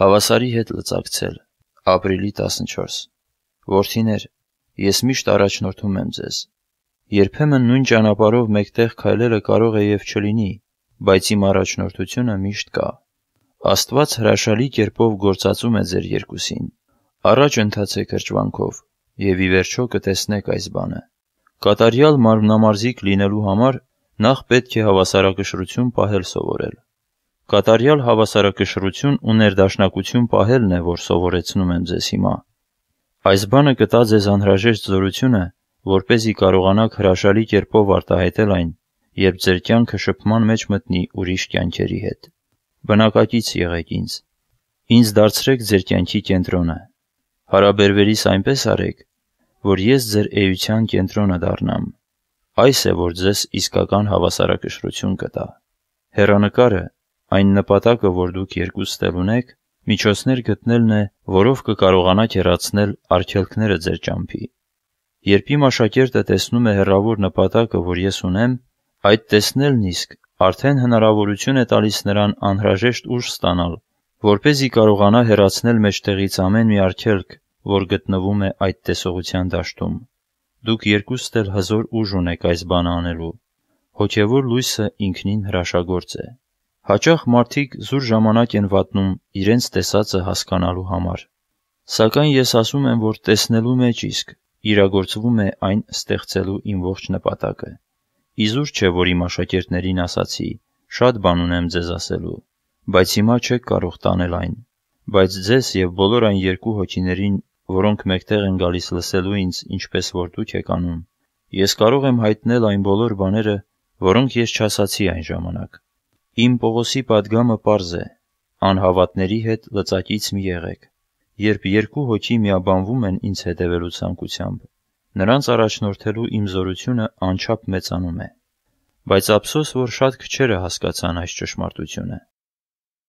Հավասարի հետ լծակցել։ Ապրիլի 14։ Որդիներ, ես միշտ առաջնորդում եմ ձեզ։ Երբեմն նույն ճանապարով մեկտեղ քայլելը կարող է եւ չլինի, բայց իմ առաջնորդությունը միշտ կա։ Աստված հրաշալի կերպով գործածում է ձեր երկուսին։ Առաջ ընթացեք հրճվանքով եւ ի վերջո կտեսնեք այս բանը։ Կատարյալ մարմնամարզիկ լինելու համար նախ պետք է հավասարակշռություն պահել սովորել կատարյալ հավասարակշռություն ու ներդաշնակություն պահելն է, որ սովորեցնում եմ ձեզ հիմա։ Այս բանը կտա ձեզ անհրաժեշտ զորությունը, որպեսզի կարողանաք հրաշալի կերպով արտահայտել այն, երբ ձեր կյանքը շփման մեջ մտնի ուրիշ կյանքերի հետ։ Բնակակից եղեք ինձ։ Ինձ դարձրեք ձեր կյանքի կենտրոնը։ Հարաբերվերիս այնպես արեք, որ ես ձեր էության կենտրոնը դառնամ։ Այս է, որ ձեզ իսկական հավասարակշռություն կտա։ Հերանկարը Այն նպատակը, որ դուք երկուսն էլ ունեք, միջոցներ գտնելն է, որով կկարողանաք հեռացնել արգելքները ձեր ճամփի։ Երբ իմ աշակերտը տեսնում է հեռավոր նպատակը, որ ես ունեմ, այդ տեսնելն իսկ արդեն հնարավորություն է տալիս նրան անհրաժեշտ ուժ ստանալ, որպեսզի կարողանա հեռացնել մեջտեղից ամեն մի արգելք, որ գտնվում է այդ տեսողության դաշտում։ Դուք երկուսն էլ հզոր ուժ ունեք այս բանը անելու։ Հոգևոր լույսը ինքնին հրաշագործ է։ Հաճախ մարդիկ զուր ժամանակ են վատնում իրենց տեսածը հասկանալու համար։ Սակայն ես ասում եմ, որ տեսնելու մեջ իսկ իրագործվում է այն ստեղծելու իմ ողջ նպատակը։ Իզուր չէ, որ իմ աշակերտներին ասացի. շատ բան ունեմ ձեզ ասելու, բայց հիմա չեք կարող տանել այն։ Բայց ձեզ եւ բոլոր այն երկու հոգիներին, որոնք մեկտեղ են գալիս լսելու ինձ, ինչպես որ դուք եք անում, ես կարող եմ հայտնել այն բոլոր բաները, որոնք ես չասացի այն ժամանակ Իմ Պողոսի պատգամը պարզ է. անհավատների հետ լծակից մի եղեք, երբ երկու հոգի միաբանվում են ինձ հետևելու ցանկությամբ, նրանց առաջնորդելու իմ զորությունը անչափ մեծանում է։ Բայց ափսոս, որ շատ քչերը հասկացան այս ճշմարտությունը։